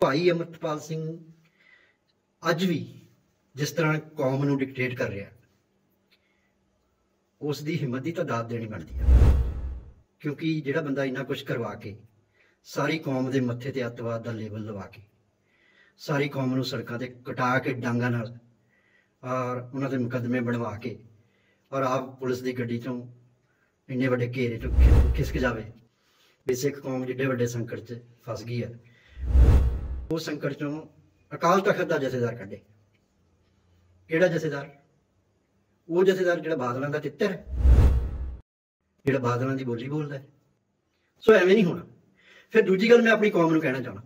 ਭਾਈ ਅਮਰਪਾਲ ਸਿੰਘ ਅੱਜ ਵੀ ਜਿਸ ਤਰ੍ਹਾਂ ਕੌਮ ਨੂੰ ਡਿਕਟੇਟ ਕਰ ਰਿਹਾ ਉਸ ਦੀ ਹਿੰਮਤ ਦੀ ਤਾਂ ਦਾਤ ਦੇਣੀ ਬਣਦੀ ਹੈ ਕਿਉਂਕਿ ਜਿਹੜਾ ਬੰਦਾ ਇੰਨਾ ਕੁਝ ਕਰਵਾ ਕੇ ਸਾਰੀ ਕੌਮ ਦੇ ਮੱਥੇ ਤੇ ਅੱਤਵਾਦ ਦਾ ਲੇਬਲ ਲਵਾ ਕੇ ਸਾਰੀ ਕੌਮ ਨੂੰ ਸੜਕਾਂ ਤੇ ਕਟਾ ਕੇ ਡਾਂਗਾ ਨਾਲ ਔਰ ਉਹਨਾਂ ਦੇ ਮੁਕਦਮੇ ਬਣਵਾ ਕੇ ਔਰ ਆਪ ਪੁਲਿਸ ਦੀ ਗੱਡੀ ਚੋਂ ਇੰਨੇ ਵੱਡੇ ਘੇਰੇ ਤੋਂ ਖਿਸਕ ਜਾਵੇ ਬੇਸਿਕ ਕੌਮ ਜਿੱਡੇ ਵੱਡੇ ਸੰਕਟ 'ਚ ਫਸ ਗਈ ਹੈ ਉਸ ਸੰਕਟ ਚੋਂ ਅਕਾਲ ਤਖਤ ਦਾ ਜਥੇਦਾਰ ਕੱਢੇ ਕਿਹੜਾ ਜਥੇਦਾਰ ਉਹ ਜਥੇਦਾਰ ਜਿਹੜਾ ਬਾਦਲਾਂ ਦਾ ਤਿੱਤਰ ਜਿਹੜਾ ਬਾਦਲਾਂ ਦੀ ਬੋਲੀ ਬੋਲਦਾ ਸੋ ਐਵੇਂ ਨਹੀਂ ਹੋਣਾ ਫਿਰ ਦੂਜੀ ਗੱਲ ਮੈਂ ਆਪਣੀ ਕੌਮ ਨੂੰ ਕਹਿਣਾ ਚਾਹਣਾ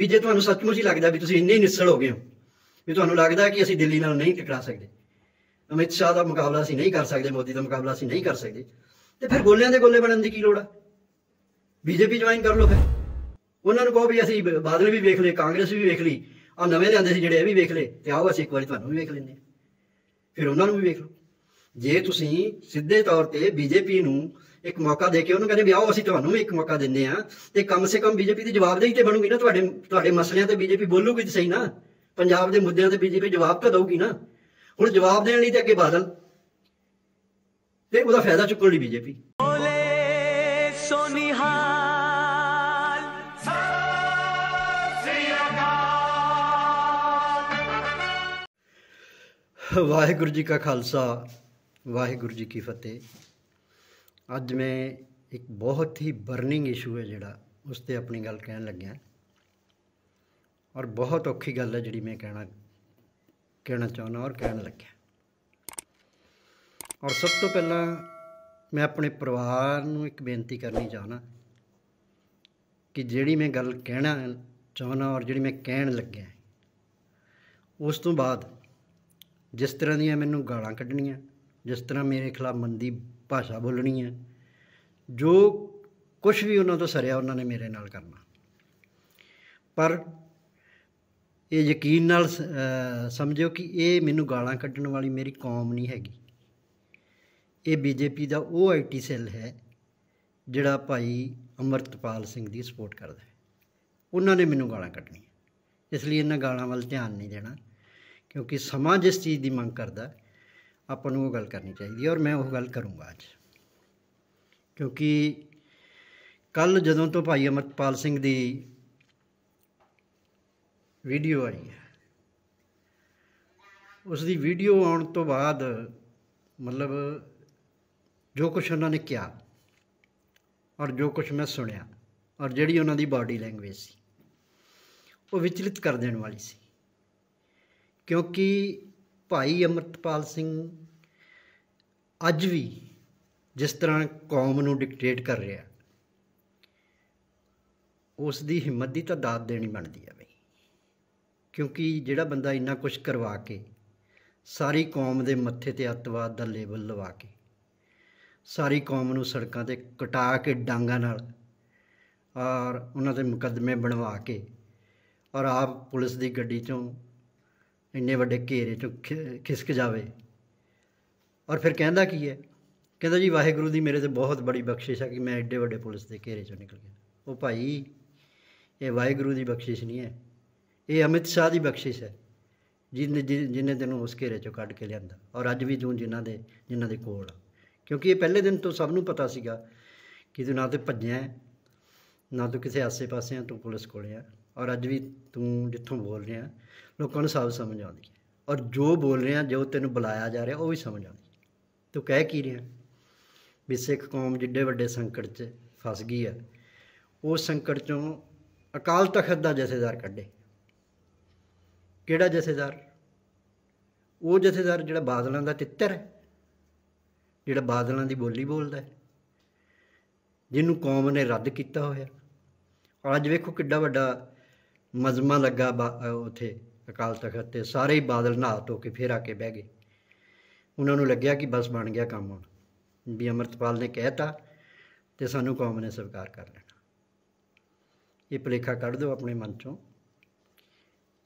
ਵੀ ਜੇ ਤੁਹਾਨੂੰ ਸੱਚਮੁੱਚ ਹੀ ਲੱਗਦਾ ਵੀ ਤੁਸੀਂ ਇੰਨੇ ਨਿਸਲ ਹੋ ਗਏ ਹੋ ਵੀ ਤੁਹਾਨੂੰ ਲੱਗਦਾ ਕਿ ਅਸੀਂ ਦਿੱਲੀ ਨਾਲ ਨਹੀਂ ਟਕਰਾ ਸਕਦੇ ਅਮਿਤ ਸ਼ਾਹ ਦਾ ਮੁਕਾਬਲਾ ਅਸੀਂ ਨਹੀਂ ਕਰ ਸਕਦੇ ਮੋਦੀ ਦਾ ਮੁਕਾਬਲਾ ਅਸੀਂ ਨਹੀਂ ਕਰ ਸਕਦੇ ਤੇ ਫਿਰ ਗੋਲਿਆਂ ਦੇ ਗੋਲੇ ਬਣਨ ਦੀ ਕੀ ਲੋੜ ਆ ਬੀਜੇਪੀ ਜੁਆਇਨ ਕਰ ਲਓ ਫਿਰ ਉਹਨਾਂ ਨੂੰ ਕਹੋ ਵੀ ਅਸੀਂ ਬਾਦਲ ਵੀ ਵੇਖ ਲਏ ਕਾਂਗਰਸ ਵੀ ਵੇਖ ਲਈ ਆ ਨਵੇਂ ਲਿਆਂਦੇ ਸੀ ਜਿਹੜੇ ਇਹ ਵੀ ਵੇਖ ਲਏ ਤੇ ਆਓ ਅਸੀਂ ਇੱਕ ਵਾਰੀ ਤੁਹਾਨੂੰ ਵੀ ਵੇਖ ਲੈਂਦੇ ਫਿਰ ਉਹਨਾਂ ਨੂੰ ਵੀ ਵੇਖ ਲਓ ਜੇ ਤੁਸੀਂ ਸਿੱਧੇ ਤੌਰ ਤੇ ਬੀਜੇਪੀ ਨੂੰ ਇੱਕ ਮੌਕਾ ਦੇ ਕੇ ਉਹਨੂੰ ਕਹਿੰਦੇ ਵੀ ਆਓ ਅਸੀਂ ਤੁਹਾਨੂੰ ਵੀ ਇੱਕ ਮੌਕਾ ਦਿੰਦੇ ਆ ਤੇ ਕਮ ਸੇ ਕਮ ਬੀਜੇਪੀ ਦੀ ਜਵਾਬਦੇਹੀ ਤੇ ਬਣੂਗੀ ਨਾ ਤੁਹਾਡੇ ਤੁਹਾਡੇ ਮਸਲਿਆਂ ਤੇ ਬੀਜੇਪੀ ਬੋਲੂਗੀ ਤੇ ਸਹੀ ਨਾ ਪੰਜਾਬ ਦੇ ਮੁੱਦਿਆਂ ਤੇ ਬੀਜੇਪੀ ਜਵਾਬ ਤਾਂ ਦੇਊਗੀ ਨਾ ਹੁਣ ਜਵਾਬ ਦੇਣ ਲਈ ਤੇ ਅੱਗੇ ਬਾਦਲ ਤੇ ਉਹਦਾ ਫਾਇਦਾ ਚੁੱਕਣ ਲਈ ਬੀਜੇਪੀ ਬੋਲੇ ਸੋਨੀਹਾ ਵਾਹਿਗੁਰੂ ਜੀ ਕਾ ਖਾਲਸਾ ਵਾਹਿਗੁਰੂ ਜੀ ਕੀ ਫਤਿਹ ਅੱਜ ਮੈਂ ਇੱਕ ਬਹੁਤ ਹੀ ਬਰਨਿੰਗ ਇਸ਼ੂ ਹੈ ਜਿਹੜਾ ਉਸ ਤੇ ਆਪਣੀ ਗੱਲ ਕਹਿਣ ਲੱਗਿਆ ਔਰ ਬਹੁਤ ਔਖੀ ਗੱਲ ਹੈ ਜਿਹੜੀ ਮੈਂ ਕਹਿਣਾ ਕਹਿਣਾ ਚਾਹਣਾ ਔਰ ਕਹਿਣ ਲੱਗਿਆ ਔਰ ਸਭ ਤੋਂ ਪਹਿਲਾਂ ਮੈਂ ਆਪਣੇ ਪਰਿਵਾਰ ਨੂੰ ਇੱਕ ਬੇਨਤੀ ਕਰਨੀ ਚਾਹਣਾ ਕਿ ਜਿਹੜੀ ਮੈਂ ਗੱਲ ਕਹਿਣਾ ਚਾਹਣਾ ਔਰ ਜਿਹੜੀ ਮੈਂ ਕਹਿਣ ਲੱਗਿਆ ਉਸ ਤੋਂ ਬਾਅਦ ਜਿਸ ਤਰ੍ਹਾਂ ਦੀਆਂ ਮੈਨੂੰ ਗਾਲਾਂ ਕੱਢਣੀਆਂ ਜਿਸ ਤਰ੍ਹਾਂ ਮੇਰੇ ਖਿਲਾਫ ਮੰਦੀ ਭਾਸ਼ਾ ਬੋਲਣੀ ਹੈ ਜੋ ਕੁਝ ਵੀ ਉਹਨਾਂ ਤੋਂ ਸਰਿਆ ਉਹਨਾਂ ਨੇ ਮੇਰੇ ਨਾਲ ਕਰਨਾ ਪਰ ਇਹ ਯਕੀਨ ਨਾਲ ਸਮਝਿਓ ਕਿ ਇਹ ਮੈਨੂੰ ਗਾਲਾਂ ਕੱਢਣ ਵਾਲੀ ਮੇਰੀ ਕੌਮ ਨਹੀਂ ਹੈਗੀ ਇਹ ਬੀਜੇਪੀ ਦਾ ਉਹ ਆਈਟੀ ਸੈੱਲ ਹੈ ਜਿਹੜਾ ਭਾਈ ਅਮਰਤਪਾਲ ਸਿੰਘ ਦੀ ਸਪੋਰਟ ਕਰਦਾ ਹੈ ਉਹਨਾਂ ਨੇ ਮੈਨੂੰ ਗਾਲਾਂ ਕੱਢਣੀਆਂ ਇਸ ਲਈ ਇਹਨਾਂ ਗਾਲਾਂ ਵੱਲ ਧਿਆਨ ਨਹੀਂ ਦੇਣਾ ਕਿਉਂਕਿ ਸਮਾਂ ਜਿਸ ਚੀਜ਼ ਦੀ ਮੰਗ ਕਰਦਾ ਆਪਾਂ ਨੂੰ ਉਹ ਗੱਲ ਕਰਨੀ ਚਾਹੀਦੀ ਹੈ ਔਰ ਮੈਂ ਉਹ ਗੱਲ ਕਰੂੰਗਾ ਅੱਜ ਕਿਉਂਕਿ ਕੱਲ ਜਦੋਂ ਤੋਂ ਭਾਈ ਅਮਰਪਾਲ ਸਿੰਘ ਦੀ ਵੀਡੀਓ ਆਈ ਹੈ ਉਸ ਦੀ ਵੀਡੀਓ ਆਉਣ ਤੋਂ ਬਾਅਦ ਮਤਲਬ ਜੋ ਕੁਝ ਉਹਨਾਂ ਨੇ ਕਿਹਾ ਔਰ ਜੋ ਕੁਝ ਮੈਂ ਸੁਣਿਆ ਔਰ ਜਿਹੜੀ ਉਹਨਾਂ ਦੀ ਬਾਡੀ ਲੈਂਗੁਏਜ ਸੀ ਉਹ ਵਿਚਲਿਤ ਕਰ ਦੇਣ ਵਾਲੀ ਸੀ ਕਿਉਂਕਿ ਭਾਈ ਅਮਰਤਪਾਲ ਸਿੰਘ ਅੱਜ ਵੀ ਜਿਸ ਤਰ੍ਹਾਂ ਕੌਮ ਨੂੰ ਡਿਕਟੇਟ ਕਰ ਰਿਹਾ ਉਸ ਦੀ ਹਿੰਮਤ ਦੀ ਤਾਂ ਦਾਤ ਦੇਣੀ ਬਣਦੀ ਆ ਬਈ ਕਿਉਂਕਿ ਜਿਹੜਾ ਬੰਦਾ ਇੰਨਾ ਕੁਝ ਕਰਵਾ ਕੇ ਸਾਰੀ ਕੌਮ ਦੇ ਮੱਥੇ ਤੇ ਅੱਤਵਾਦ ਦਾ ਲੇਬਲ ਲਵਾ ਕੇ ਸਾਰੀ ਕੌਮ ਨੂੰ ਸੜਕਾਂ ਤੇ ਕਟਾ ਕੇ ਡਾਂਗਾ ਨਾਲ ਔਰ ਉਹਨਾਂ ਦੇ ਮੁਕੱਦਮੇ ਬਣਵਾ ਕੇ ਔਰ ਆਪ ਪੁਲਿਸ ਦੀ ਗੱਡੀ ਚੋਂ ਇੰਨੇ ਵੱਡੇ ਘੇਰੇ ਚ ਖਿਸਕ ਜਾਵੇ ਔਰ ਫਿਰ ਕਹਿੰਦਾ ਕੀ ਹੈ ਕਹਿੰਦਾ ਜੀ ਵਾਹਿਗੁਰੂ ਦੀ ਮੇਰੇ ਤੇ ਬਹੁਤ ਬੜੀ ਬਖਸ਼ਿਸ਼ ਹੈ ਕਿ ਮੈਂ ਐਡੇ ਵੱਡੇ ਪੁਲਿਸ ਦੇ ਘੇਰੇ ਚੋਂ ਨਿਕਲ ਗਿਆ ਉਹ ਭਾਈ ਇਹ ਵਾਹਿਗੁਰੂ ਦੀ ਬਖਸ਼ਿਸ਼ ਨਹੀਂ ਹੈ ਇਹ ਅਮਿਤ ਸ਼ਾਹ ਦੀ ਬਖਸ਼ਿਸ਼ ਹੈ ਜਿਨੇ ਜਿਨੇ ਤੈਨੂੰ ਉਸ ਘੇਰੇ ਚੋਂ ਕੱਢ ਕੇ ਲਿਆਂਦਾ ਔਰ ਅੱਜ ਵੀ ਤੂੰ ਜਿਨ੍ਹਾਂ ਦੇ ਜਿਨ੍ਹਾਂ ਦੇ ਕੋਲ ਕਿਉਂਕਿ ਇਹ ਪਹਿਲੇ ਦਿਨ ਤੋਂ ਸਭ ਨੂੰ ਪਤਾ ਸੀਗਾ ਕਿ ਤੂੰ ਨਾ ਤੇ ਭੱਜਿਆ ਨਾ ਤੂੰ ਕਿਸੇ ਆਸੇ-ਪਾਸੇ ਆ ਤੂੰ ਪੁਲਿਸ ਕੋਲੇ ਆ ਔਰ ਅੱਜ ਵੀ ਤੂੰ ਜਿੱਥੋਂ ਬੋਲ ਰਿਹਾ ਲੋਕਾਂ ਨੂੰ ਸਭ ਸਮਝ ਆਉਂਦੀ ਹੈ ਔਰ ਜੋ ਬੋਲ ਰਿਹਾ ਜੋ ਤੈਨੂੰ ਬੁਲਾਇਆ ਜਾ ਰਿਹਾ ਉਹ ਵੀ ਸਮਝ ਆਉਂਦੀ ਤੂੰ ਕਹਿ ਕੀ ਰਿਹਾ ਵੀ ਸਿੱਖ ਕੌਮ ਜਿੱਡੇ ਵੱਡੇ ਸੰਕਟ 'ਚ ਫਸ ਗਈ ਆ ਉਹ ਸੰਕਟ 'ਚੋਂ ਅਕਾਲ ਤਖਤ ਦਾ ਜਥੇਦਾਰ ਕੱਢੇ ਕਿਹੜਾ ਜਥੇਦਾਰ ਉਹ ਜਥੇਦਾਰ ਜਿਹੜਾ ਬਾਦਲਾਂ ਦਾ ਤਿੱਤਰ ਹੈ ਜਿਹੜਾ ਬਾਦਲਾਂ ਦੀ ਬੋਲੀ ਬੋਲਦਾ ਹੈ ਜਿਹਨੂੰ ਕੌਮ ਨੇ ਰੱਦ ਕੀਤਾ ਹੋਇਆ ਅੱਜ ਵੇਖੋ ਕਿੱਡਾ ਵੱਡਾ ਮਜ਼ਮਾ ਲੱਗਾ ਉਥੇ ਅਕਾਲ ਤਖਤ ਤੇ ਸਾਰੇ ਹੀ ਬਾਦਲ ਨਹਾ ਧੋ ਕੇ ਫੇਰ ਆ ਕੇ ਬਹਿ ਗਏ ਉਹਨਾਂ ਨੂੰ ਲੱਗਿਆ ਕਿ ਬਸ ਬਣ ਗਿਆ ਕੰਮ ਹੁਣ ਵੀ ਅਮਰਤਪਾਲ ਨੇ ਕਹਿਤਾ ਤੇ ਸਾਨੂੰ ਕੌਮ ਨੇ ਸਵੀਕਾਰ ਕਰ ਲੈਣਾ ਇਹ ਭਲੇਖਾ ਕੱਢ ਦਿਓ ਆਪਣੇ ਮਨ ਚੋਂ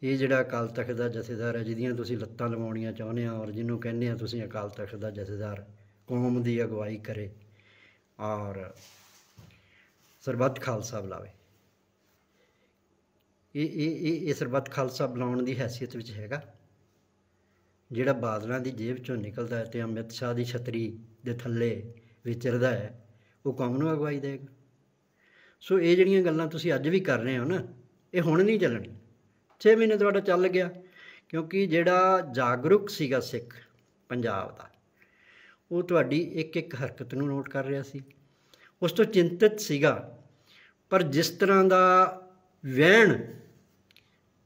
ਇਹ ਜਿਹੜਾ ਅਕਾਲ ਤਖਤ ਦਾ ਜਥੇਦਾਰ ਹੈ ਜਿਹਦੀਆਂ ਤੁਸੀਂ ਲੱਤਾਂ ਲਵਾਉਣੀਆਂ ਚਾਹੁੰਦੇ ਆ ਔਰ ਜਿਹਨੂੰ ਕਹਿੰਦੇ ਆ ਤੁਸੀਂ ਅਕਾਲ ਤਖਤ ਦਾ ਜਥੇਦਾਰ ਕੌਮ ਦੀ ਅਗਵਾਈ ਕਰੇ ਔਰ ਸਰਬੱਤ ਖਾਲਸਾ ਬੁਲਾਵੇ ਇਹ ਇਹ ਇਹ ਇਹ ਸਰਬੱਤ ਖਾਲਸਾ ਬਣਾਉਣ ਦੀ ਹیثیت ਵਿੱਚ ਹੈਗਾ ਜਿਹੜਾ ਬਾਦਲਾਂ ਦੀ ਜੇਬ ਚੋਂ ਨਿਕਲਦਾ ਹੈ ਤੇ ਅਮਿਤ ਸ਼ਾਹ ਦੀ ਛਤਰੀ ਦੇ ਥੱਲੇ ਵਿਚਰਦਾ ਹੈ ਉਹ ਕੌਮ ਨੂੰ ਅਗਵਾਈ ਦੇਗਾ ਸੋ ਇਹ ਜਿਹੜੀਆਂ ਗੱਲਾਂ ਤੁਸੀਂ ਅੱਜ ਵੀ ਕਰ ਰਹੇ ਹੋ ਨਾ ਇਹ ਹੁਣ ਨਹੀਂ ਚੱਲਣੀ 6 ਮਹੀਨੇ ਤੁਹਾਡਾ ਚੱਲ ਗਿਆ ਕਿਉਂਕਿ ਜਿਹੜਾ ਜਾਗਰੂਕ ਸੀਗਾ ਸਿੱਖ ਪੰਜਾਬ ਦਾ ਉਹ ਤੁਹਾਡੀ ਇੱਕ ਇੱਕ ਹਰਕਤ ਨੂੰ ਨੋਟ ਕਰ ਰਿਹਾ ਸੀ ਉਸ ਤੋਂ ਚਿੰਤਤ ਸੀਗਾ ਪਰ ਜਿਸ ਤਰ੍ਹਾਂ ਦਾ ਵਹਿਣ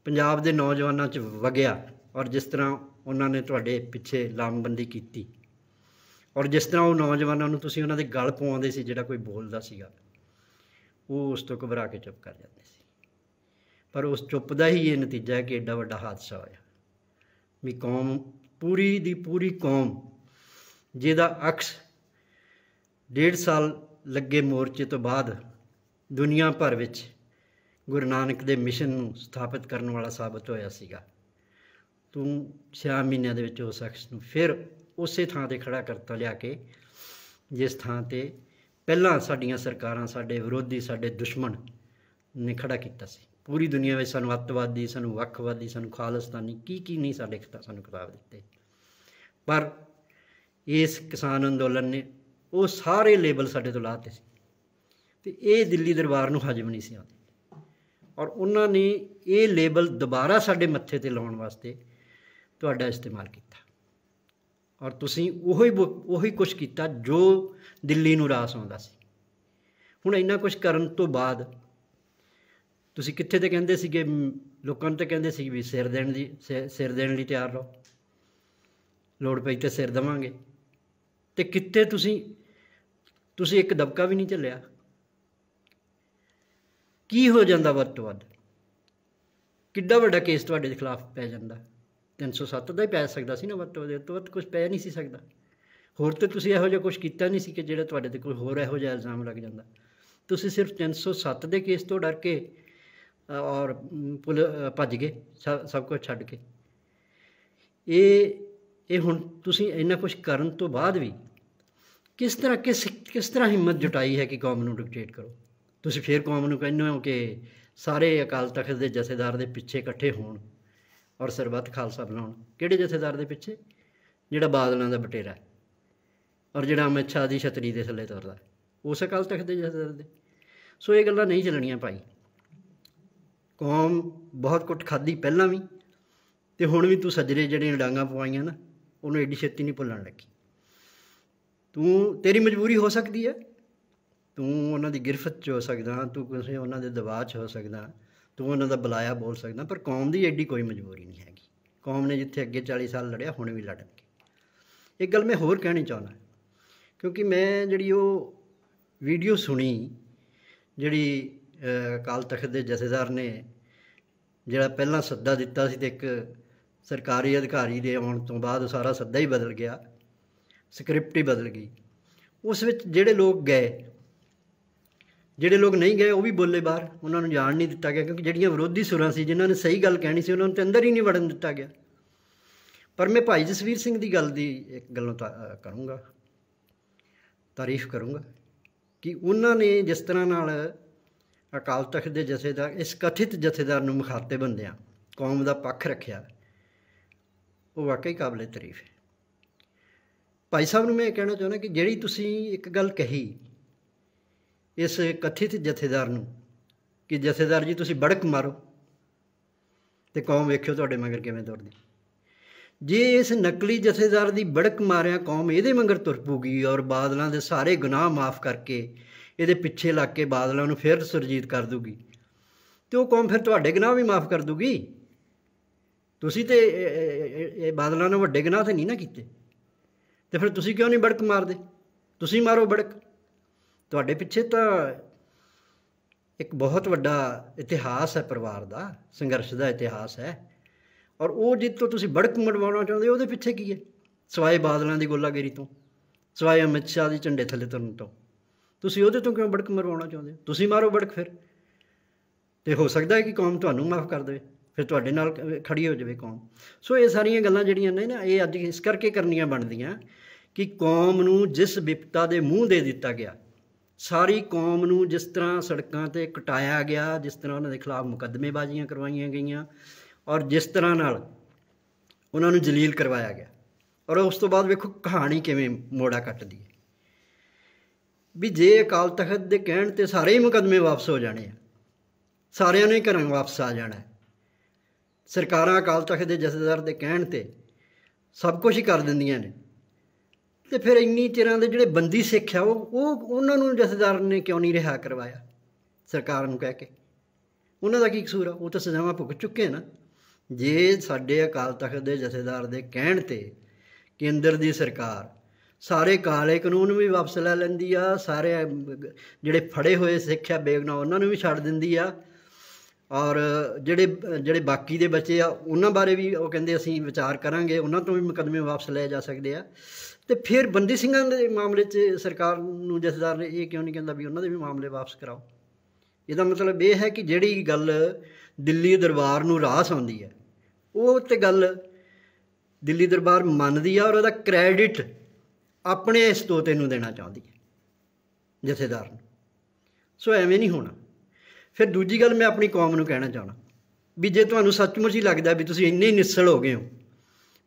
ਪੰਜਾਬ ਦੇ ਨੌਜਵਾਨਾਂ 'ਚ ਵਗਿਆ ਔਰ ਜਿਸ ਤਰ੍ਹਾਂ ਉਹਨਾਂ ਨੇ ਤੁਹਾਡੇ ਪਿੱਛੇ ਲਾਮਬੰਦੀ ਕੀਤੀ ਔਰ ਜਿਸ ਤਰ੍ਹਾਂ ਉਹ ਨੌਜਵਾਨਾਂ ਨੂੰ ਤੁਸੀਂ ਉਹਨਾਂ ਦੇ ਗਲ ਪਵਾਉਂਦੇ ਸੀ ਜਿਹੜਾ ਕੋਈ ਬੋਲਦਾ ਸੀਗਾ ਉਹ ਉਸ ਤੋਂ ਘਬਰਾ ਕੇ ਚੁੱਪ ਕਰ ਜਾਂਦੇ ਸੀ ਪਰ ਉਸ ਚੁੱਪ ਦਾ ਹੀ ਇਹ ਨਤੀਜਾ ਹੈ ਕਿ ਐਡਾ ਵੱਡਾ ਹਾਦਸਾ ਹੋਇਆ ਵੀ ਕੌਮ ਪੂਰੀ ਦੀ ਪੂਰੀ ਕੌਮ ਜਿਹਦਾ ਅਕਸ ਡੇਢ ਸਾਲ ਲੱਗੇ ਮੋਰਚੇ ਤੋਂ ਬਾਅਦ ਦੁਨੀਆ ਭਰ ਵਿੱਚ ਗੁਰੂ ਨਾਨਕ ਦੇ ਮਿਸ਼ਨ ਨੂੰ ਸਥਾਪਿਤ ਕਰਨ ਵਾਲਾ ਸਾਬਤ ਹੋਇਆ ਸੀਗਾ ਤੂੰ 6 ਮਹੀਨਿਆਂ ਦੇ ਵਿੱਚ ਉਹ ਸ਼ਖਸ ਨੂੰ ਫਿਰ ਉਸੇ ਥਾਂ ਤੇ ਖੜਾ ਕਰਤਾ ਲਿਆ ਕੇ ਜਿਸ ਥਾਂ ਤੇ ਪਹਿਲਾਂ ਸਾਡੀਆਂ ਸਰਕਾਰਾਂ ਸਾਡੇ ਵਿਰੋਧੀ ਸਾਡੇ ਦੁਸ਼ਮਣ ਨੇ ਖੜਾ ਕੀਤਾ ਸੀ ਪੂਰੀ ਦੁਨੀਆ ਵਿੱਚ ਸਾਨੂੰ ਅੱਤਵਾਦੀ ਸਾਨੂੰ ਵੱਖਵਾਦੀ ਸਾਨੂੰ ਖਾਲਸਤਾਨੀ ਕੀ ਕੀ ਨਹੀਂ ਸਾਡੇ ਸਾਨੂੰ ਕਿਤਾਬ ਦਿੱਤੇ ਪਰ ਇਸ ਕਿਸਾਨ ਅੰਦੋਲਨ ਨੇ ਉਹ ਸਾਰੇ ਲੇਬਲ ਸਾਡੇ ਤੋਂ ਲਾਤੇ ਸੀ ਤੇ ਇਹ ਦਿੱਲੀ ਦਰਬਾਰ ਨੂੰ ਹਜਮ ਨਹੀਂ ਸੀ ਆਉਂਦੇ ਔਰ ਉਹਨਾਂ ਨੇ ਇਹ ਲੇਬਲ ਦੁਬਾਰਾ ਸਾਡੇ ਮੱਥੇ ਤੇ ਲਾਉਣ ਵਾਸਤੇ ਤੁਹਾਡਾ ਇਸਤੇਮਾਲ ਕੀਤਾ ਔਰ ਤੁਸੀਂ ਉਹੀ ਉਹੀ ਕੁਝ ਕੀਤਾ ਜੋ ਦਿੱਲੀ ਨੂੰ ਰਾਸ ਆਉਂਦਾ ਸੀ ਹੁਣ ਇੰਨਾ ਕੁਝ ਕਰਨ ਤੋਂ ਬਾਅਦ ਤੁਸੀਂ ਕਿੱਥੇ ਤੇ ਕਹਿੰਦੇ ਸੀਗੇ ਲੋਕਾਂ ਨੂੰ ਤੇ ਕਹਿੰਦੇ ਸੀ ਵੀ ਸਿਰ ਦੇਣ ਦੀ ਸਿਰ ਦੇਣ ਲਈ ਤਿਆਰ ਰਹੋ ਲੋੜ ਪਈ ਤੇ ਸਿਰ ਦਵਾਂਗੇ ਤੇ ਕਿੱਥੇ ਤੁਸੀਂ ਤੁਸੀਂ ਇੱਕ ਦਬਕਾ ਵੀ ਨਹੀਂ ਚੱਲਿਆ ਕੀ ਹੋ ਜਾਂਦਾ ਵੱਧ ਤੋਂ ਵੱਧ ਕਿੱਡਾ ਵੱਡਾ ਕੇਸ ਤੁਹਾਡੇ ਦੇ ਖਿਲਾਫ ਪੈ ਜਾਂਦਾ 307 ਦਾ ਹੀ ਪੈ ਸਕਦਾ ਸੀ ਨਾ ਵੱਧ ਤੋਂ ਵੱਧ ਤੋਂ ਕੁਝ ਪੈ ਨਹੀਂ ਸੀ ਸਕਦਾ ਹੋਰ ਤੇ ਤੁਸੀਂ ਇਹੋ ਜਿਹਾ ਕੁਝ ਕੀਤਾ ਨਹੀਂ ਸੀ ਕਿ ਜਿਹੜਾ ਤੁਹਾਡੇ ਤੇ ਕੋਈ ਹੋਰ ਇਹੋ ਜਿਹਾ ਇਲਜ਼ਾਮ ਲੱਗ ਜਾਂਦਾ ਤੁਸੀਂ ਸਿਰਫ 307 ਦੇ ਕੇਸ ਤੋਂ ਡਰ ਕੇ ਔਰ ਭੱਜ ਗਏ ਸਭ ਕੁਝ ਛੱਡ ਕੇ ਇਹ ਇਹ ਹੁਣ ਤੁਸੀਂ ਇੰਨਾ ਕੁਝ ਕਰਨ ਤੋਂ ਬਾਅਦ ਵੀ ਕਿਸ ਤਰ੍ਹਾਂ ਕਿਸ ਕਿਸ ਤਰ੍ਹਾਂ ਹਿੰਮਤ ਜੁਟਾਈ ਹੈ ਕਿ ਕੌਮ ਨੂੰ ਡਿਕਟੇਟ ਕਰੋ ਤੁਸੀਂ ਫੇਰ ਕੌਮ ਨੂੰ ਕਹਿੰਦੇ ਹੋ ਕਿ ਸਾਰੇ ਅਕਾਲ ਤਖਤ ਦੇ ਜਥੇਦਾਰ ਦੇ ਪਿੱਛੇ ਇਕੱਠੇ ਹੋਣ ਔਰ ਸਰਬੱਤ ਖਾਲਸਾ ਬਣਾਉਣ ਕਿਹੜੇ ਜਥੇਦਾਰ ਦੇ ਪਿੱਛੇ ਜਿਹੜਾ ਬਾਦਲਾਂ ਦਾ ਬਟੇਰਾ ਔਰ ਜਿਹੜਾ ਅਮਿਤ ਦੀ ਛਤਰੀ ਦੇ ਥੱਲੇ ਤੁਰਦਾ ਉਸ ਅਕਾਲ ਤਖਤ ਦੇ ਜਥੇਦਾਰ ਦੇ ਸੋ ਇਹ ਗੱਲਾਂ ਨਹੀਂ ਚੱਲਣੀਆਂ ਭਾਈ ਕੌਮ ਬਹੁਤ ਕੁੱਟ ਖਾਦੀ ਪਹਿਲਾਂ ਵੀ ਤੇ ਹੁਣ ਵੀ ਤੂੰ ਸੱਜਰੇ ਜਿਹੜੀਆਂ ਡਾਂਗਾ ਪਵਾਈਆਂ ਨਾ ਉਹਨੂੰ ਐਡੀ ਛੇਤੀ ਨਹੀਂ ਭੁੱਲਣ ਲੱਗੀ ਤੂੰ ਤੇਰੀ ਮਜਬੂਰੀ ਹੋ ਸਕਦੀ ਹੈ ਤੂੰ ਉਹਨਾਂ ਦੀ ਗ੍ਰਿਫਤ 'ਚ ਹੋ ਸਕਦਾ ਤੂੰ ਕਿਸੇ ਉਹਨਾਂ ਦੇ ਦਬਾਅ 'ਚ ਹੋ ਸਕਦਾ ਤੂੰ ਉਹਨਾਂ ਦਾ ਬੁਲਾਇਆ ਬੋਲ ਸਕਦਾ ਪਰ ਕੌਮ ਦੀ ਐਡੀ ਕੋਈ ਮਜਬੂਰੀ ਨਹੀਂ ਹੈਗੀ ਕੌਮ ਨੇ ਜਿੱਥੇ ਅੱਗੇ 40 ਸਾਲ ਲੜਿਆ ਹੁਣ ਵੀ ਲੜਨਗੇ ਇੱਕ ਗੱਲ ਮੈਂ ਹੋਰ ਕਹਿਣੀ ਚਾਹੁੰਦਾ ਕਿਉਂਕਿ ਮੈਂ ਜਿਹੜੀ ਉਹ ਵੀਡੀਓ ਸੁਣੀ ਜਿਹੜੀ ਅਕਾਲ ਤਖਤ ਦੇ ਜਥੇਦਾਰ ਨੇ ਜਿਹੜਾ ਪਹਿਲਾਂ ਸੱਦਾ ਦਿੱਤਾ ਸੀ ਤੇ ਇੱਕ ਸਰਕਾਰੀ ਅਧਿਕਾਰੀ ਦੇ ਆਉਣ ਤੋਂ ਬਾਅਦ ਸਾਰਾ ਸੱਦਾ ਹੀ ਬਦਲ ਗਿਆ ਸਕ੍ਰਿਪਟ ਹੀ ਬਦਲ ਗਈ ਉਸ ਵਿੱਚ ਜਿਹੜੇ ਲੋਕ ਗਏ ਜਿਹੜੇ ਲੋਕ ਨਹੀਂ ਗਏ ਉਹ ਵੀ ਬੋਲੇ ਬਾਹਰ ਉਹਨਾਂ ਨੂੰ ਜਾਣ ਨਹੀਂ ਦਿੱਤਾ ਗਿਆ ਕਿਉਂਕਿ ਜਿਹੜੀਆਂ ਵਿਰੋਧੀ ਸੁਰਾਂ ਸੀ ਜਿਨ੍ਹਾਂ ਨੇ ਸਹੀ ਗੱਲ ਕਹਿਣੀ ਸੀ ਉਹਨਾਂ ਨੂੰ ਤੇ ਅੰਦਰ ਹੀ ਨਹੀਂ ਵੜਨ ਦਿੱਤਾ ਗਿਆ ਪਰ ਮੈਂ ਭਾਈ ਜਸਵੀਰ ਸਿੰਘ ਦੀ ਗੱਲ ਦੀ ਇੱਕ ਗੱਲੋਂ ਕਰੂੰਗਾ ਤਾਰੀਫ ਕਰੂੰਗਾ ਕਿ ਉਹਨਾਂ ਨੇ ਜਿਸ ਤਰ੍ਹਾਂ ਨਾਲ ਅਕਾਲ ਤਖਤ ਦੇ ਜਥੇਦਾਰ ਇਸ ਕਥਿਤ ਜਥੇਦਾਰ ਨੂੰ ਮੁਖਾਤੇ ਬੰਦਿਆਂ ਕੌਮ ਦਾ ਪੱਖ ਰੱਖਿਆ ਉਹ ਵਾਕਈ ਕਾਬਲੇ ਤਾਰੀਫ ਹੈ ਭਾਈ ਸਾਹਿਬ ਨੂੰ ਮੈਂ ਕਹਿਣਾ ਚਾਹੁੰਦਾ ਕਿ ਜਿਹੜੀ ਤੁਸੀਂ ਇੱਕ ਗੱਲ ਕਹੀ ਇਸ ਤੇ ਜਥੇਦਾਰ ਨੂੰ ਕਿ ਜਥੇਦਾਰ ਜੀ ਤੁਸੀਂ ਬੜਕ ਮਾਰੋ ਤੇ ਕੌਮ ਵੇਖਿਓ ਤੁਹਾਡੇ ਮਗਰ ਕਿਵੇਂ ਦੌੜਦੀ ਜੇ ਇਸ ਨਕਲੀ ਜਥੇਦਾਰ ਦੀ ਬੜਕ ਮਾਰਿਆ ਕੌਮ ਇਹਦੇ ਮਗਰ ਤੁਰ ਪੂਗੀ ਔਰ ਬਾਦਲਾਂ ਦੇ ਸਾਰੇ ਗੁਨਾਹ ਮਾਫ ਕਰਕੇ ਇਹਦੇ ਪਿੱਛੇ ਲੱਗ ਕੇ ਬਾਦਲਾਂ ਨੂੰ ਫਿਰ ਸੁਰਜੀਤ ਕਰ ਦੂਗੀ ਤੇ ਉਹ ਕੌਮ ਫਿਰ ਤੁਹਾਡੇ ਗੁਨਾਹ ਵੀ ਮਾਫ ਕਰ ਦੂਗੀ ਤੁਸੀਂ ਤੇ ਇਹ ਬਾਦਲਾਂ ਨੇ ਵੱਡੇ ਗੁਨਾਹ ਤੇ ਨਹੀਂ ਨਾ ਕੀਤੇ ਤੇ ਫਿਰ ਤੁਸੀਂ ਕਿਉਂ ਨਹੀਂ ਬੜਕ ਮਾਰਦੇ ਤੁਸੀਂ ਮਾਰੋ ਬੜਕ ਤੁਹਾਡੇ ਪਿੱਛੇ ਤਾਂ ਇੱਕ ਬਹੁਤ ਵੱਡਾ ਇਤਿਹਾਸ ਹੈ ਪਰਿਵਾਰ ਦਾ ਸੰਘਰਸ਼ ਦਾ ਇਤਿਹਾਸ ਹੈ ਔਰ ਉਹ ਜਿੱਦ ਤੋਂ ਤੁਸੀਂ ਬੜਕ ਮੜਵਾਉਣਾ ਚਾਹੁੰਦੇ ਉਹਦੇ ਪਿੱਛੇ ਕੀ ਹੈ ਸਵਾਏ ਬਾਦਲਾਂ ਦੀ ਗੋਲਾਗੇਰੀ ਤੋਂ ਸਵਾਏ ਅਮਿਤ ਸ਼ਾਹ ਦੀ ਝੰਡੇ ਥੱਲੇ ਤੁਰਨ ਤੋਂ ਤੁਸੀਂ ਉਹਦੇ ਤੋਂ ਕਿਉਂ ਬੜਕ ਮਰਵਾਉਣਾ ਚਾਹੁੰਦੇ ਹੋ ਤੁਸੀਂ ਮਾਰੋ ਬੜਕ ਫਿਰ ਤੇ ਹੋ ਸਕਦਾ ਹੈ ਕਿ ਕੌਮ ਤੁਹਾਨੂੰ ਮਾਫ ਕਰ ਦੇਵੇ ਫਿਰ ਤੁਹਾਡੇ ਨਾਲ ਖੜੀ ਹੋ ਜਾਵੇ ਕੌਮ ਸੋ ਇਹ ਸਾਰੀਆਂ ਗੱਲਾਂ ਜਿਹੜੀਆਂ ਨੇ ਨਾ ਇਹ ਅੱਜ ਇਸ ਕਰਕੇ ਕਰਨੀਆਂ ਬਣਦੀਆਂ ਕਿ ਕੌਮ ਨੂੰ ਜਿਸ ਵਿਪਤਾ ਦੇ ਮੂੰਹ ਦੇ ਦਿੱਤਾ ਗਿਆ ਸਾਰੀ ਕੌਮ ਨੂੰ ਜਿਸ ਤਰ੍ਹਾਂ ਸੜਕਾਂ ਤੇ ਕਟਾਇਆ ਗਿਆ ਜਿਸ ਤਰ੍ਹਾਂ ਉਹਨਾਂ ਦੇ ਖਿਲਾਫ ਮੁਕੱਦਮੇਬਾਜ਼ੀਆਂ ਕਰਵਾਈਆਂ ਗਈਆਂ ਔਰ ਜਿਸ ਤਰ੍ਹਾਂ ਨਾਲ ਉਹਨਾਂ ਨੂੰ ਜਲੀਲ ਕਰਵਾਇਆ ਗਿਆ ਔਰ ਉਸ ਤੋਂ ਬਾਅਦ ਵੇਖੋ ਕਹਾਣੀ ਕਿਵੇਂ ਮੋੜਾ ਕੱਟਦੀ ਹੈ ਵੀ ਜੇ ਅਕਾਲ ਤਖਤ ਦੇ ਕਹਿਣ ਤੇ ਸਾਰੇ ਹੀ ਮੁਕੱਦਮੇ ਵਾਪਸ ਹੋ ਜਾਣੇ ਆ ਸਾਰਿਆਂ ਨੇ ਘਰਾਂ ਵਾਪਸ ਆ ਜਾਣਾ ਸਰਕਾਰਾਂ ਅਕਾਲ ਤਖਤ ਦੇ ਜਥੇਦਾਰ ਦੇ ਕਹਿਣ ਤੇ ਸਭ ਕੁਝ ਹੀ ਕਰ ਦਿੰਦੀਆਂ ਨੇ ਤੇ ਫਿਰ ਇੰਨੀ ਚਿਰਾਂ ਦੇ ਜਿਹੜੇ ਬੰਦੀ ਸਿੱਖ ਆ ਉਹ ਉਹ ਉਹਨਾਂ ਨੂੰ ਜਥੇਦਾਰ ਨੇ ਕਿਉਂ ਨਹੀਂ ਰਿਹਾ ਕਰਵਾਇਆ ਸਰਕਾਰ ਨੂੰ ਕਹਿ ਕੇ ਉਹਨਾਂ ਦਾ ਕੀ ਕਸੂਰ ਆ ਉਹ ਤਾਂ ਸਜ਼ਾਵਾਂ ਭੁਗਤ ਚੁੱਕੇ ਨਾ ਜੇ ਸਾਡੇ ਅਕਾਲ ਤਖਤ ਦੇ ਜਥੇਦਾਰ ਦੇ ਕਹਿਣ ਤੇ ਕੇਂਦਰ ਦੀ ਸਰਕਾਰ ਸਾਰੇ ਕਾਲੇ ਕਾਨੂੰਨ ਵੀ ਵਾਪਸ ਲੈ ਲੈਂਦੀ ਆ ਸਾਰੇ ਜਿਹੜੇ ਫੜੇ ਹੋਏ ਸਿੱਖਿਆ ਬੇਗਨਾ ਉਹਨਾਂ ਨੂੰ ਵੀ ਛੱਡ ਦਿੰਦੀ ਆ ਔਰ ਜਿਹੜੇ ਜਿਹੜੇ ਬਾਕੀ ਦੇ ਬੱਚੇ ਆ ਉਹਨਾਂ ਬਾਰੇ ਵੀ ਉਹ ਕਹਿੰਦੇ ਅਸੀਂ ਵਿਚਾਰ ਕਰਾਂਗੇ ਉਹਨਾਂ ਤੋਂ ਵੀ ਮੁਕਦਮੇ ਵਾਪਸ ਲਏ ਜਾ ਸਕਦੇ ਆ ਤੇ ਫਿਰ ਬੰਦੀ ਸਿੰਘਾਂ ਦੇ ਮਾਮਲੇ 'ਚ ਸਰਕਾਰ ਨੂੰ ਜਥੇਦਾਰ ਨੇ ਇਹ ਕਿਉਂ ਨਹੀਂ ਕਹਿੰਦਾ ਵੀ ਉਹਨਾਂ ਦੇ ਵੀ ਮਾਮਲੇ ਵਾਪਸ ਕਰਾਓ ਇਹਦਾ ਮਤਲਬ ਇਹ ਹੈ ਕਿ ਜਿਹੜੀ ਗੱਲ ਦਿੱਲੀ ਦਰਬਾਰ ਨੂੰ ਰਾਸ ਆਉਂਦੀ ਹੈ ਉਹ ਤੇ ਗੱਲ ਦਿੱਲੀ ਦਰਬਾਰ ਮੰਨਦੀ ਆ ਔਰ ਉਹਦਾ ਕ੍ਰੈਡਿਟ ਆਪਣੇ ਇਸ ਤੋਤੇ ਨੂੰ ਦੇਣਾ ਚਾਹੁੰਦੀ ਹੈ ਜਥੇਦਾਰ ਨੂੰ ਸੋ ਐਵੇਂ ਨਹੀਂ ਹੋਣਾ ਫਿਰ ਦੂਜੀ ਗੱਲ ਮੈਂ ਆਪਣੀ ਕੌਮ ਨੂੰ ਕਹਿਣਾ ਚਾਹਣਾ ਵੀ ਜੇ ਤੁਹਾਨੂੰ ਸੱਚਮੁੱਚ ਹੀ ਲੱਗਦਾ ਵੀ ਤੁਸੀਂ ਇੰਨੇ ਨਿਸਲ ਹੋ ਗਏ ਹੋ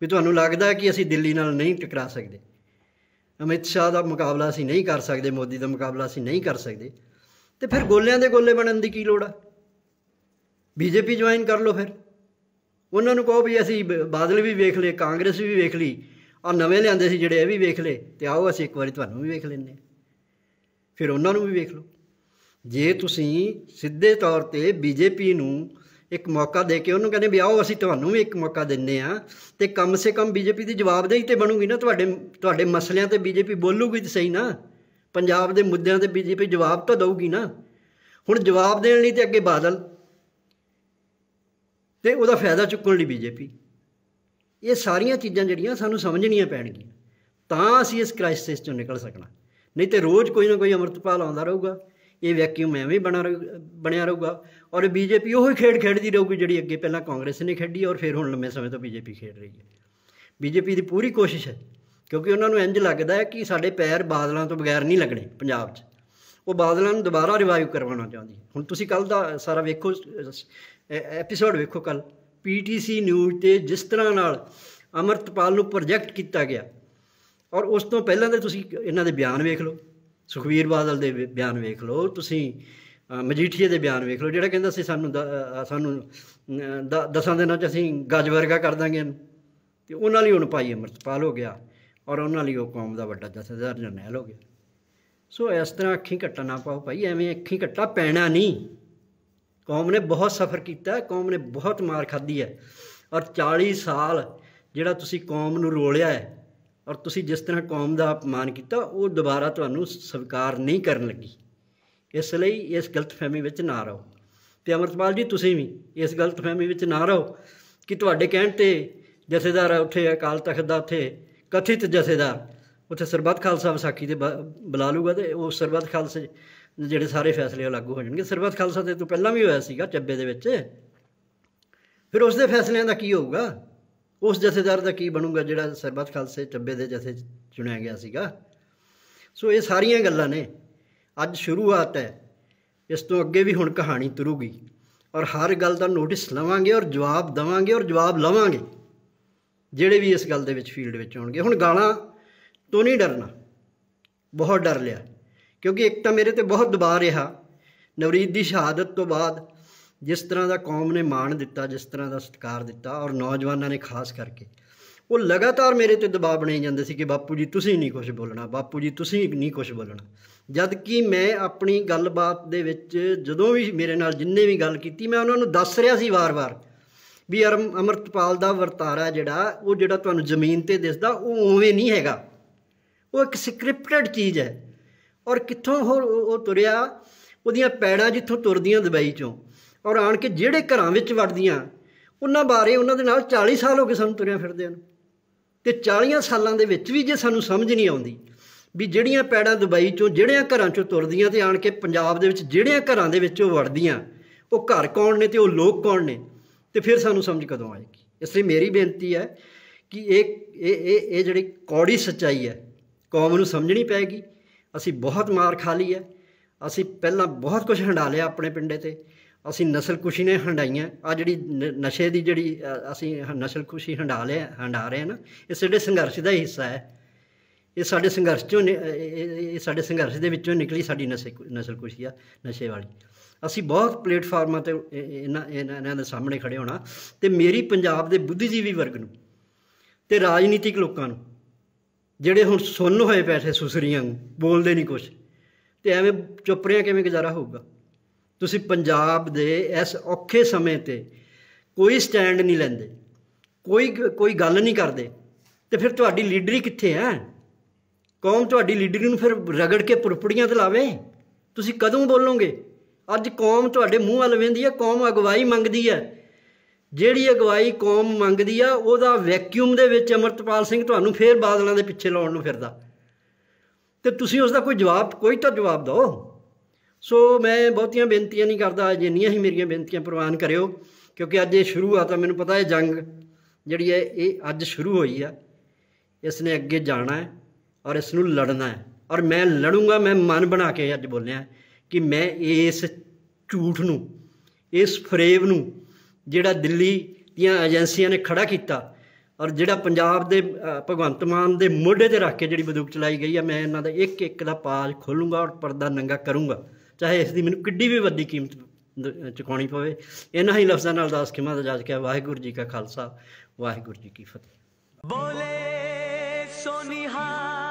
ਵੀ ਤੁਹਾਨੂੰ ਲੱਗਦਾ ਕਿ ਅਸੀਂ ਦਿੱਲੀ ਨਾਲ ਨਹੀਂ ਟਕਰਾ ਸਕਦੇ ਅਮਿਤ ਸ਼ਾਹ ਦਾ ਮੁਕਾਬਲਾ ਅਸੀਂ ਨਹੀਂ ਕਰ ਸਕਦੇ ਮੋਦੀ ਦਾ ਮੁਕਾਬਲਾ ਅਸੀਂ ਨਹੀਂ ਕਰ ਸਕਦੇ ਤੇ ਫਿਰ ਗੋਲਿਆਂ ਦੇ ਗੋਲੇ ਬਣਨ ਦੀ ਕੀ ਲੋੜ ਆ ਬੀਜੇਪੀ ਜੁਆਇਨ ਕਰ ਲਓ ਫਿਰ ਉਹਨਾਂ ਨੂੰ ਕਹੋ ਵੀ ਅਸੀਂ ਬਾਦਲ ਵੀ ਵੇਖ ਲਏ ਕਾਂਗਰਸ ਵੀ ਵੇਖ ਲਈ ਆ ਨਵੇਂ ਲਿਆਂਦੇ ਸੀ ਜਿਹੜੇ ਇਹ ਵੀ ਵੇਖ ਲਏ ਤੇ ਆਓ ਅਸੀਂ ਇੱਕ ਵਾਰੀ ਤੁਹਾਨੂੰ ਵੀ ਵੇਖ ਲੈਂਦੇ ਫਿਰ ਉਹਨਾਂ ਨੂੰ ਵੀ ਵੇਖ ਲਓ ਜੇ ਤੁਸੀਂ ਸਿੱਧੇ ਤੌਰ ਤੇ ਬੀਜੇਪੀ ਨੂੰ ਇੱਕ ਮੌਕਾ ਦੇ ਕੇ ਉਹਨੂੰ ਕਹਿੰਦੇ ਵੀ ਆਓ ਅਸੀਂ ਤੁਹਾਨੂੰ ਵੀ ਇੱਕ ਮੌਕਾ ਦਿੰਨੇ ਆ ਤੇ ਕਮ ਸੇ ਕਮ ਬੀਜੇਪੀ ਦੀ ਜਵਾਬਦੇਹੀ ਤੇ ਬਣੂਗੀ ਨਾ ਤੁਹਾਡੇ ਤੁਹਾਡੇ ਮਸਲਿਆਂ ਤੇ ਬੀਜੇਪੀ ਬੋਲੂਗੀ ਤੇ ਸਹੀ ਨਾ ਪੰਜਾਬ ਦੇ ਮੁੱਦਿਆਂ ਤੇ ਬੀਜੇਪੀ ਜਵਾਬ ਤਾਂ ਦੇਊਗੀ ਨਾ ਹੁਣ ਜਵਾਬ ਦੇਣ ਲਈ ਤੇ ਅੱਗੇ ਬਾਦਲ ਤੇ ਉਹਦਾ ਫਾਇਦਾ ਚੁੱਕਣ ਲਈ ਬੀਜੇਪੀ ਇਹ ਸਾਰੀਆਂ ਚੀਜ਼ਾਂ ਜਿਹੜੀਆਂ ਸਾਨੂੰ ਸਮਝਣੀਆਂ ਪੈਣਗੀਆਂ ਤਾਂ ਅਸੀਂ ਇਸ ਕ੍ਰਾਈਸਿਸ ਚੋਂ ਨਿਕਲ ਸਕਣਾ ਨਹੀਂ ਤੇ ਰੋਜ਼ ਕੋਈ ਨਾ ਕੋਈ ਅਮਰਤਪਾਲ ਆਉਂਦਾ ਰਹੂਗਾ ਇਹ ਵੈਕਿਊਮ ਐਵੇਂ ਬਣਾ ਬਣਿਆ ਰਹੂਗਾ ਔਰ ਬੀਜੇਪੀ ਉਹੀ ਖੇਡ ਖੇਡਦੀ ਰਹੂਗੀ ਜਿਹੜੀ ਅੱਗੇ ਪਹਿਲਾਂ ਕਾਂਗਰਸ ਨੇ ਖੇਡੀ ਔਰ ਫਿਰ ਹੁਣ ਲੰਮੇ ਸਮੇਂ ਤੋਂ ਬੀਜੇਪੀ ਖੇਡ ਰਹੀ ਹੈ ਬੀਜੇਪੀ ਦੀ ਪੂਰੀ ਕੋਸ਼ਿਸ਼ ਹੈ ਕਿਉਂਕਿ ਉਹਨਾਂ ਨੂੰ ਇੰਜ ਲੱਗਦਾ ਹੈ ਕਿ ਸਾਡੇ ਪੈਰ ਬਾਦਲਾਂ ਤੋਂ ਬਗੈਰ ਨਹੀਂ ਲੱਗਣੇ ਪੰਜਾਬ 'ਚ ਉਹ ਬਾਦਲਾਂ ਨੂੰ ਦੁਬਾਰਾ ਰਿਵਾਈਵ ਕਰਵਾਉਣਾ ਚਾਹੁੰਦੀ ਹੈ ਹੁਣ ਤੁਸੀਂ ਕੱਲ ਦਾ ਸਾਰਾ ਵੇਖੋ ਐਪੀਸੋਡ ਵੇਖੋ ਕੱਲ ਪੀਟੀਸੀ ਨਿਊਜ਼ ਤੇ ਜਿਸ ਤਰ੍ਹਾਂ ਨਾਲ ਅਮਰਤਪਾਲ ਨੂੰ ਪ੍ਰੋਜੈਕਟ ਕੀਤਾ ਗਿਆ ਔਰ ਉਸ ਤੋਂ ਪਹਿਲਾਂ ਦੇ ਤੁਸੀਂ ਇਹਨਾਂ ਦੇ ਬਿਆਨ ਵੇਖ ਲਓ ਸੁਖਵੀਰ ਬਾਦਲ ਦੇ ਬਿਆਨ ਵੇਖ ਲਓ ਤੁਸੀਂ ਮਜੀਠੀਏ ਦੇ ਬਿਆਨ ਵੇਖ ਲਓ ਜਿਹੜਾ ਕਹਿੰਦਾ ਸੀ ਸਾਨੂੰ ਸਾਨੂੰ ਦਸਾਂ ਦਿਨਾਂ 'ਚ ਅਸੀਂ ਗੱਜ ਵਰਗਾ ਕਰ ਦਾਂਗੇ ਤੇ ਉਹਨਾਂ ਲਈ ਹੁਣ ਪਾਈ ਅਮਰਤਪਾਲ ਹੋ ਗਿਆ ਔਰ ਉਹਨਾਂ ਲਈ ਉਹ ਕੌਮ ਦਾ ਵੱਡਾ ਜਥੇਦਾਰ ਜਰਨੈਲ ਹੋ ਗਿਆ ਸੋ ਇਸ ਤਰ੍ਹਾਂ ਅੱਖੀਂ ਕੱਟਾ ਨਾ ਪਾਓ ਭਾਈ ਐਵੇਂ ਅੱਖੀਂ ਘਟਾ ਪੈਣਾ ਨਹੀਂ ਕੌਮ ਨੇ ਬਹੁਤ ਸਫ਼ਰ ਕੀਤਾ ਕੌਮ ਨੇ ਬਹੁਤ ਮਾਰ ਖਾਧੀ ਹੈ ਔਰ 40 ਸਾਲ ਜਿਹੜਾ ਤੁਸੀਂ ਕੌਮ ਨੂੰ ਰੋਲਿਆ ਹੈ ਔਰ ਤੁਸੀਂ ਜਿਸ ਤਰ੍ਹਾਂ ਕੌਮ ਦਾ ਅਪਮਾਨ ਕੀਤਾ ਉਹ ਦੁਬਾਰਾ ਤੁਹਾਨੂੰ ਸਵੀਕਾਰ ਨਹੀਂ ਕਰਨ ਲੱਗੀ ਇਸ ਲਈ ਇਸ ਗਲਤਫਹਿਮੀ ਵਿੱਚ ਨਾ ਰਹੋ ਤੇ ਅਮਰਤਪਾਲ ਜੀ ਤੁਸੀਂ ਵੀ ਇਸ ਗਲਤਫਹਿਮੀ ਵਿੱਚ ਨਾ ਰਹੋ ਕਿ ਤੁਹਾਡੇ ਕਹਿਣ ਤੇ ਜਥੇਦਾਰ ਉੱਥੇ ਅਕਾਲ ਤਖਤ ਦਾ ਉੱਥੇ ਕਥਿਤ ਜਥੇਦਾਰ ਉੱਥੇ ਸਰਬੱਤ ਖਾਲਸਾ ਵਿਸਾਖੀ ਤੇ ਬੁਲਾ ਲੂਗਾ ਤੇ ਉਹ ਸਰਬੱਤ ਖਾਲਸੇ ਜਿਹੜੇ ਸਾਰੇ ਫੈਸਲੇ ਲਾਗੂ ਹੋ ਜਾਣਗੇ ਸਰਬੱਤ ਖਾਲਸਾ ਤੇ ਤੋਂ ਪਹਿਲਾਂ ਵੀ ਹੋਇਆ ਸੀਗਾ ਚੱਬੇ ਦੇ ਵਿੱਚ ਫਿਰ ਉਸ ਦੇ ਫੈਸਲਿਆਂ ਦਾ ਕੀ ਹੋਊਗਾ ਉਸ ਜਥੇਦਾਰ ਦਾ ਕੀ ਬਣੂਗਾ ਜਿਹੜਾ ਸਰਬੱਤ ਖਾਲਸੇ ਚੱਬੇ ਦੇ ਜਥੇ ਚੁਣਿਆ ਗਿਆ ਸੀਗਾ ਸੋ ਇਹ ਸਾਰੀਆਂ ਗੱਲਾਂ ਨੇ ਅੱਜ ਸ਼ੁਰੂਆਤ ਹੈ ਇਸ ਤੋਂ ਅੱਗੇ ਵੀ ਹੁਣ ਕਹਾਣੀ ਤੁਰੂਗੀ ਔਰ ਹਰ ਗੱਲ ਦਾ ਨੋਟਿਸ ਲਵਾਂਗੇ ਔਰ ਜਵਾਬ ਦਵਾਂਗੇ ਔਰ ਜਵਾਬ ਲਵਾਂਗੇ ਜਿਹੜੇ ਵੀ ਇਸ ਗੱਲ ਦੇ ਵਿੱਚ ਫੀਲਡ ਵਿੱਚ ਆਉਣਗੇ ਹੁਣ ਗਾਲਾਂ ਤੋਂ ਨਹੀਂ ਡਰਨਾ ਬਹੁਤ ਡਰ ਲਿਆ ਕਿਉਂਕਿ ਇੱਕ ਤਾਂ ਮੇਰੇ ਤੇ ਬਹੁਤ ਦਬਾਅ ਰਿਹਾ ਨਵਰੀਦ ਦੀ ਸ਼ਹਾਦਤ ਤੋਂ ਬਾਅਦ ਜਿਸ ਤਰ੍ਹਾਂ ਦਾ ਕੌਮ ਨੇ ਮਾਣ ਦਿੱਤਾ ਜਿਸ ਤਰ੍ਹਾਂ ਦਾ ਸਤਿਕਾਰ ਦਿੱਤਾ ਔਰ ਨੌਜਵਾਨਾਂ ਨੇ ਖਾਸ ਕਰਕੇ ਉਹ ਲਗਾਤਾਰ ਮੇਰੇ ਤੇ ਦਬਾਅ ਬਣਾਈ ਜਾਂਦੇ ਸੀ ਕਿ ਬਾਪੂ ਜੀ ਤੁਸੀਂ ਨਹੀਂ ਕੁਝ ਬੋਲਣਾ ਬਾਪੂ ਜੀ ਤੁਸੀਂ ਨਹੀਂ ਕੁਝ ਬੋਲਣਾ ਜਦ ਕਿ ਮੈਂ ਆਪਣੀ ਗੱਲਬਾਤ ਦੇ ਵਿੱਚ ਜਦੋਂ ਵੀ ਮੇਰੇ ਨਾਲ ਜਿੰਨੇ ਵੀ ਗੱਲ ਕੀਤੀ ਮੈਂ ਉਹਨਾਂ ਨੂੰ ਦੱਸ ਰਿਹਾ ਸੀ ਵਾਰ-ਵਾਰ ਵੀ ਅਮਰਤਪਾਲ ਦਾ ਵਰਤਾਰਾ ਜਿਹੜਾ ਉਹ ਜਿਹੜਾ ਤੁਹਾਨੂੰ ਜ਼ਮੀਨ ਤੇ ਦਿਸਦਾ ਉਹ ਉਵੇਂ ਨਹੀਂ ਹੈਗਾ ਉਹ ਇੱਕ ਸਕ੍ਰਿਪਟਡ ਚੀਜ਼ ਹੈ ਔਰ ਕਿੱਥੋਂ ਉਹ ਤੁਰਿਆ ਉਹਦੀਆਂ ਪੈੜਾਂ ਜਿੱਥੋਂ ਤੁਰਦੀਆਂ ਦੁਬਈ ਚੋਂ ਔਰ ਆਣ ਕੇ ਜਿਹੜੇ ਘਰਾਂ ਵਿੱਚ ਵੜਦੀਆਂ ਉਹਨਾਂ ਬਾਰੇ ਉਹਨਾਂ ਦੇ ਨਾਲ 40 ਸਾਲ ਹੋ ਗਏ ਸਾਨੂੰ ਤੁਰਿਆ ਫਿਰਦੇ ਹਨ ਤੇ 40 ਸਾਲਾਂ ਦੇ ਵਿੱਚ ਵੀ ਜੇ ਸਾਨੂੰ ਸਮਝ ਨਹੀਂ ਆਉਂਦੀ ਵੀ ਜਿਹੜੀਆਂ ਪੈੜਾਂ ਦੁਬਈ ਚੋਂ ਜਿਹੜਿਆਂ ਘਰਾਂ ਚੋਂ ਤੁਰਦੀਆਂ ਤੇ ਆਣ ਕੇ ਪੰਜਾਬ ਦੇ ਵਿੱਚ ਜਿਹੜਿਆਂ ਘਰਾਂ ਦੇ ਵਿੱਚ ਉਹ ਵੜਦੀਆਂ ਉਹ ਘਰ ਕੌਣ ਨੇ ਤੇ ਉਹ ਲੋਕ ਕੌਣ ਨੇ ਤੇ ਫਿਰ ਸਾਨੂੰ ਸਮਝ ਕਦੋਂ ਆਏਗੀ ਇਸ ਲਈ ਮੇਰੀ ਬੇਨਤੀ ਹੈ ਕਿ ਇਹ ਇਹ ਇਹ ਜਿਹੜੀ ਕੌੜੀ ਸੱਚਾਈ ਹੈ ਕੌਮ ਨੂੰ ਸਮਝਣੀ ਪੈਗੀ ਅਸੀਂ ਬਹੁਤ ਮਾਰ ਖਾ ਲਈ ਹੈ ਅਸੀਂ ਪਹਿਲਾਂ ਬਹੁਤ ਕੁਝ ਹੰਡਾ ਲਿਆ ਆਪਣੇ ਪਿੰਡੇ ਤੇ ਅਸੀਂ ਨਸਲਕੁਸ਼ੀ ਨੇ ਹੰਡਾਈਆਂ ਆ ਜਿਹੜੀ ਨਸ਼ੇ ਦੀ ਜਿਹੜੀ ਅਸੀਂ ਨਸਲਕੁਸ਼ੀ ਹੰਡਾ ਲਿਆ ਹੰਡਾ ਰਹੇ ਹਾਂ ਨਾ ਇਹ ਸਾਡੇ ਸੰਘਰਸ਼ ਦਾ ਹਿੱਸਾ ਹੈ ਇਹ ਸਾਡੇ ਸੰਘਰਸ਼ ਚੋਂ ਇਹ ਸਾਡੇ ਸੰਘਰਸ਼ ਦੇ ਵਿੱਚੋਂ ਨਿਕਲੀ ਸਾਡੀ ਨਸਲਕੁਸ਼ੀ ਆ ਨਸ਼ੇ ਵਾਲੀ ਅਸੀਂ ਬਹੁਤ ਪਲੇਟਫਾਰਮਾਂ ਤੇ ਇਹਨਾਂ ਇਹਨਾਂ ਦੇ ਸਾਹਮਣੇ ਖੜੇ ਹੋਣਾ ਤੇ ਮੇਰੀ ਪੰਜਾਬ ਦੇ ਬੁੱਧੀਜੀਵੀ ਵਰਗ ਨੂੰ ਤੇ ਰਾਜਨੀਤਿਕ ਲੋਕਾਂ ਨੂੰ ਜਿਹੜੇ ਹੁਣ ਸੁੰਨ ਹੋਏ ਪੈਸੇ ਸੁਸਰੀਆਂ ਨੂੰ ਬੋਲਦੇ ਨਹੀਂ ਕੁਝ ਤੇ ਐਵੇਂ ਚੁੱਪ ਰਿਆਂ ਕਿਵੇਂ ਗੁਜ਼ਾਰਾ ਹੋਊਗਾ ਤੁਸੀਂ ਪੰਜਾਬ ਦੇ ਇਸ ਔਖੇ ਸਮੇਂ ਤੇ ਕੋਈ ਸਟੈਂਡ ਨਹੀਂ ਲੈਂਦੇ ਕੋਈ ਕੋਈ ਗੱਲ ਨਹੀਂ ਕਰਦੇ ਤੇ ਫਿਰ ਤੁਹਾਡੀ ਲੀਡਰੀ ਕਿੱਥੇ ਹੈ ਕੌਮ ਤੁਹਾਡੀ ਲੀਡਰੀ ਨੂੰ ਫਿਰ ਰਗੜ ਕੇ ਪੁਰਪੜੀਆਂ ਤੇ ਲਾਵੇ ਤੁਸੀਂ ਕਦੋਂ ਬੋਲੋਗੇ ਅੱਜ ਕੌਮ ਤੁਹਾਡੇ ਮੂੰਹ ਵੱਲ ਵੇਂਦੀ ਹੈ ਕੌਮ ਅਗਵਾਈ ਮੰਗਦੀ ਹੈ ਜਿਹੜੀ ਅਗਵਾਈ ਕੌਮ ਮੰਗਦੀ ਆ ਉਹਦਾ ਵੈਕਿਊਮ ਦੇ ਵਿੱਚ ਅਮਰਤਪਾਲ ਸਿੰਘ ਤੁਹਾਨੂੰ ਫੇਰ ਬਾਦਲਾਂ ਦੇ ਪਿੱਛੇ ਲਾਉਣ ਨੂੰ ਫਿਰਦਾ ਤੇ ਤੁਸੀਂ ਉਸ ਦਾ ਕੋਈ ਜਵਾਬ ਕੋਈ ਤਾਂ ਜਵਾਬ ਦਿਓ ਸੋ ਮੈਂ ਬਹੁਤੀਆਂ ਬੇਨਤੀਆਂ ਨਹੀਂ ਕਰਦਾ ਜਿੰਨੀਆਂ ਹੀ ਮੇਰੀਆਂ ਬੇਨਤੀਆਂ ਪ੍ਰਵਾਨ ਕਰਿਓ ਕਿਉਂਕਿ ਅੱਜ ਇਹ ਸ਼ੁਰੂ ਆ ਤਾਂ ਮੈਨੂੰ ਪਤਾ ਇਹ ਜੰਗ ਜਿਹੜੀ ਹੈ ਇਹ ਅੱਜ ਸ਼ੁਰੂ ਹੋਈ ਆ ਇਸ ਨੇ ਅੱਗੇ ਜਾਣਾ ਹੈ ਔਰ ਇਸ ਨੂੰ ਲੜਨਾ ਹੈ ਔਰ ਮੈਂ ਲੜੂੰਗਾ ਮੈਂ ਮਨ ਬਣਾ ਕੇ ਅੱਜ ਬੋਲਿਆ ਕਿ ਮੈਂ ਇਸ ਝੂਠ ਨੂੰ ਇਸ ਫਰੇਵ ਨੂੰ ਜਿਹੜਾ ਦਿੱਲੀ ਦੀਆਂ ਏਜੰਸੀਆਂ ਨੇ ਖੜਾ ਕੀਤਾ ਔਰ ਜਿਹੜਾ ਪੰਜਾਬ ਦੇ ਭਗਵੰਤ ਮਾਨ ਦੇ ਮੋਢੇ ਤੇ ਰੱਖ ਕੇ ਜਿਹੜੀ ਬੰਦੂਕ ਚਲਾਈ ਗਈ ਆ ਮੈਂ ਇਹਨਾਂ ਦਾ ਇੱਕ ਇੱਕ ਦਾ ਪਾਜ ਖੋਲੂੰਗਾ ਔਰ ਪਰਦਾ ਨੰਗਾ ਕਰੂੰਗਾ ਚਾਹੇ ਇਸ ਦੀ ਮੈਨੂੰ ਕਿੱਡੀ ਵੀ ਵੱਡੀ ਕੀਮਤ ਚੁਕਾਉਣੀ ਪਵੇ ਇਹਨਾਂ ਹੀ ਲਫ਼ਜ਼ਾਂ ਨਾਲ ਦਾਸ ਖਿਮਾ ਦਾ ਜਾਜ ਕੇ ਵਾਹਿਗੁਰੂ ਜੀ ਕਾ ਖਾਲਸਾ ਵਾਹਿਗੁਰੂ ਜੀ ਕੀ ਫਤਿਹ ਬੋਲੇ ਸੋਨੀਹਾ